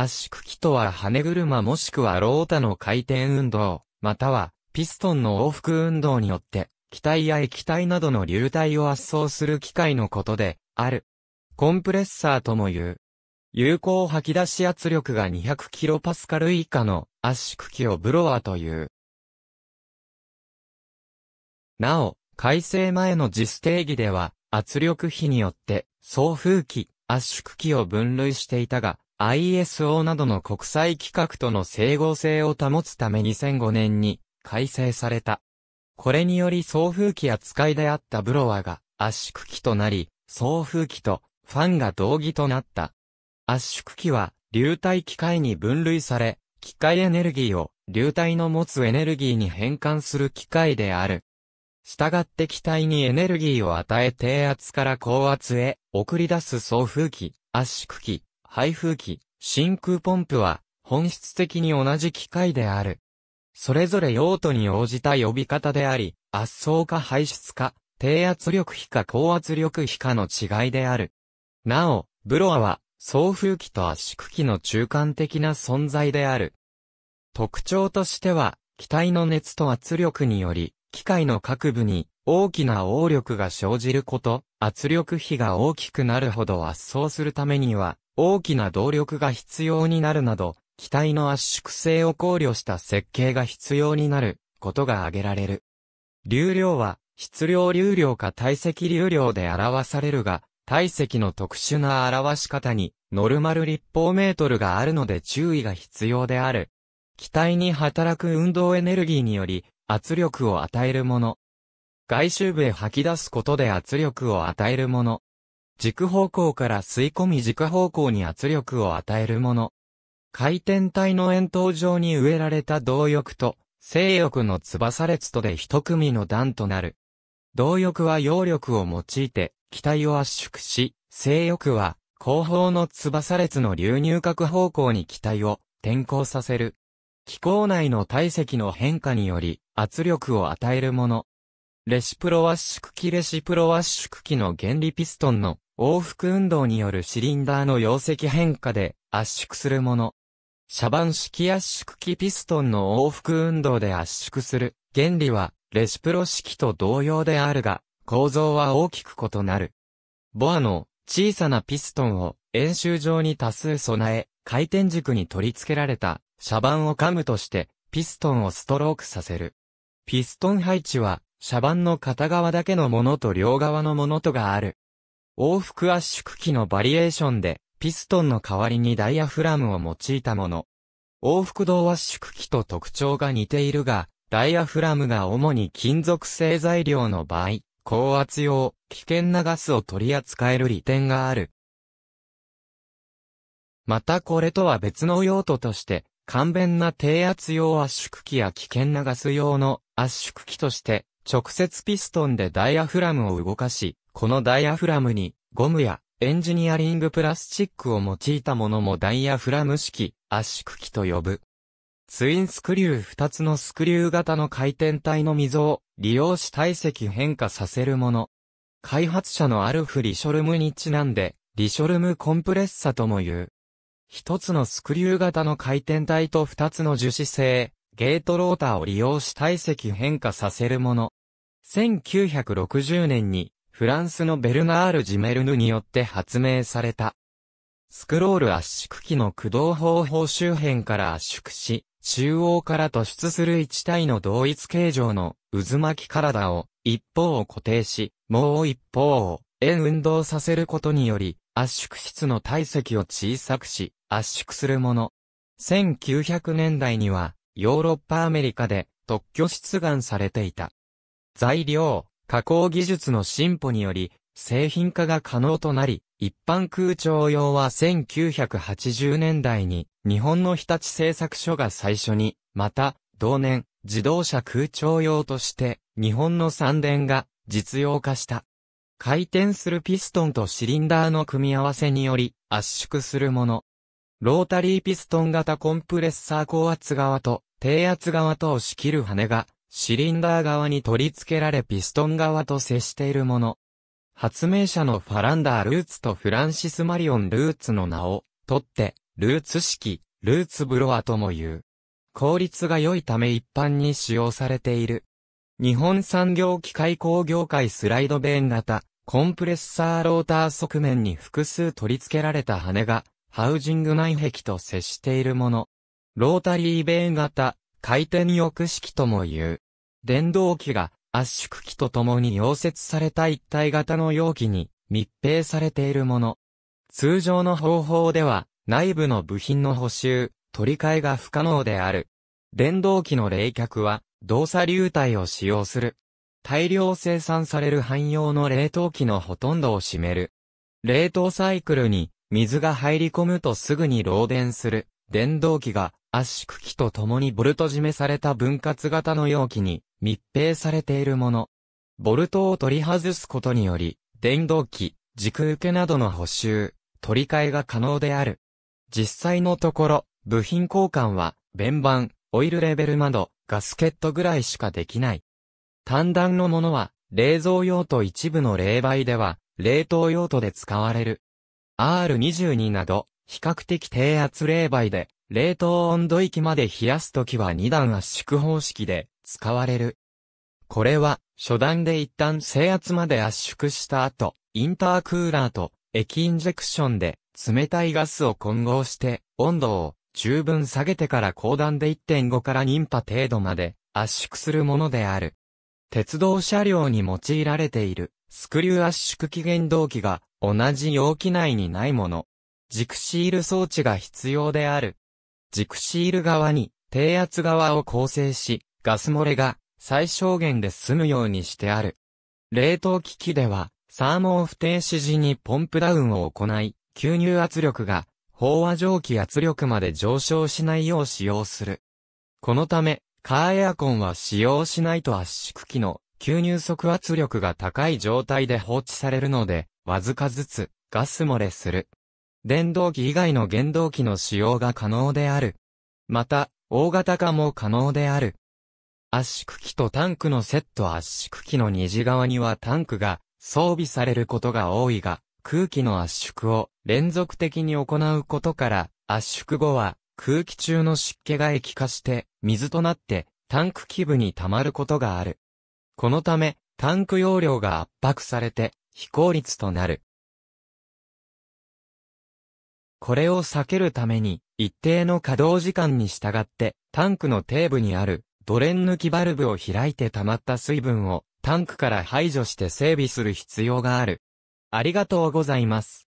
圧縮機とは羽車もしくはロータの回転運動、またはピストンの往復運動によって、気体や液体などの流体を圧送する機械のことで、ある。コンプレッサーとも言う。有効吐き出し圧力が 200kPa 以下の圧縮機をブロワーという。なお、改正前の実定義では、圧力比によって、送風機、圧縮機を分類していたが、ISO などの国際規格との整合性を保つため2005年に改正された。これにより送風機扱いであったブロワが圧縮機となり、送風機とファンが同義となった。圧縮機は流体機械に分類され、機械エネルギーを流体の持つエネルギーに変換する機械である。従って機体にエネルギーを与え低圧から高圧へ送り出す送風機、圧縮機、排風機、真空ポンプは、本質的に同じ機械である。それぞれ用途に応じた呼び方であり、圧送か排出か、低圧力比か高圧力比かの違いである。なお、ブロアは、送風機と圧縮機の中間的な存在である。特徴としては、機体の熱と圧力により、機械の各部に大きな応力が生じること、圧力比が大きくなるほど圧送するためには、大きな動力が必要になるなど、機体の圧縮性を考慮した設計が必要になることが挙げられる。流量は質量流量か体積流量で表されるが、体積の特殊な表し方にノルマル立方メートルがあるので注意が必要である。機体に働く運動エネルギーにより圧力を与えるもの。外周部へ吐き出すことで圧力を与えるもの。軸方向から吸い込み軸方向に圧力を与えるもの。回転体の円筒状に植えられた動翼と、性欲の翼列とで一組の段となる。動翼は揚力を用いて、機体を圧縮し、性欲は、後方の翼列の流入角方向に機体を転向させる。機構内の体積の変化により圧力を与えるもの。レシプロ圧縮機レシプロ圧縮機の原理ピストンの往復運動によるシリンダーの容積変化で圧縮するもの。シャバン式圧縮機ピストンの往復運動で圧縮する原理はレシプロ式と同様であるが構造は大きく異なる。ボアの小さなピストンを円周上に多数備え回転軸に取り付けられたシャバンをカムとしてピストンをストロークさせる。ピストン配置は車番の片側だけのものと両側のものとがある。往復圧縮機のバリエーションで、ピストンの代わりにダイヤフラムを用いたもの。往復動圧縮機と特徴が似ているが、ダイヤフラムが主に金属製材料の場合、高圧用、危険なガスを取り扱える利点がある。またこれとは別の用途として、簡便な低圧用圧縮機や危険なガス用の圧縮機として直接ピストンでダイアフラムを動かし、このダイアフラムにゴムやエンジニアリングプラスチックを用いたものもダイアフラム式圧縮機と呼ぶ。ツインスクリュー2つのスクリュー型の回転体の溝を利用し体積変化させるもの。開発者のアルフ・リショルムにちなんで、リショルムコンプレッサとも言う。一つのスクリュー型の回転体と二つの樹脂製、ゲートローターを利用し体積変化させるもの。1960年にフランスのベルナール・ジメルヌによって発明された。スクロール圧縮機の駆動方法周辺から圧縮し、中央から突出する一体の同一形状の渦巻き体を一方を固定し、もう一方を円運動させることにより、圧縮室の体積を小さくし、圧縮するもの。1900年代には、ヨーロッパアメリカで特許出願されていた。材料、加工技術の進歩により、製品化が可能となり、一般空調用は1980年代に日本の日立製作所が最初に、また、同年、自動車空調用として日本の三電が実用化した。回転するピストンとシリンダーの組み合わせにより圧縮するもの。ロータリーピストン型コンプレッサー高圧側と低圧側とを仕切る羽がシリンダー側に取り付けられピストン側と接しているもの。発明者のファランダー・ルーツとフランシス・マリオン・ルーツの名を、取って、ルーツ式、ルーツブロアとも言う。効率が良いため一般に使用されている。日本産業機械工業界スライドベーン型、コンプレッサーローター側面に複数取り付けられた羽が、ハウジング内壁と接しているもの。ロータリーベーン型、回転翼式とも言う。電動機が圧縮機と共に溶接された一体型の容器に密閉されているもの。通常の方法では内部の部品の補修、取り替えが不可能である。電動機の冷却は動作流体を使用する。大量生産される汎用の冷凍機のほとんどを占める。冷凍サイクルに水が入り込むとすぐに漏電する。電動機が圧縮機と共にボルト締めされた分割型の容器に密閉されているもの。ボルトを取り外すことにより、電動機、軸受けなどの補修、取り替えが可能である。実際のところ、部品交換は、弁板、オイルレベルなど、ガスケットぐらいしかできない。単弾のものは、冷蔵用途一部の冷媒では、冷凍用途で使われる。R22 など、比較的低圧冷媒で、冷凍温度域まで冷やすときは2段圧縮方式で使われる。これは、初段で一旦制圧まで圧縮した後、インタークーラーと液インジェクションで冷たいガスを混合して温度を十分下げてから高段で1.5から2パ程度まで圧縮するものである。鉄道車両に用いられているスクリュー圧縮期限動機が同じ容器内にないもの、軸シール装置が必要である。軸シール側に低圧側を構成し、ガス漏れが最小限で済むようにしてある。冷凍機器では、サーモン不停止時にポンプダウンを行い、吸入圧力が、飽和蒸気圧力まで上昇しないよう使用する。このため、カーエアコンは使用しないと圧縮機の吸入速圧力が高い状態で放置されるので、わずかずつガス漏れする。電動機以外の原動機の使用が可能である。また、大型化も可能である。圧縮機とタンクのセット圧縮機の虹側にはタンクが装備されることが多いが、空気の圧縮を連続的に行うことから、圧縮後は空気中の湿気が液化して水となってタンク基部に溜まることがある。このため、タンク容量が圧迫されて非効率となる。これを避けるために、一定の稼働時間に従って、タンクの底部にある、ドレン抜きバルブを開いて溜まった水分を、タンクから排除して整備する必要がある。ありがとうございます。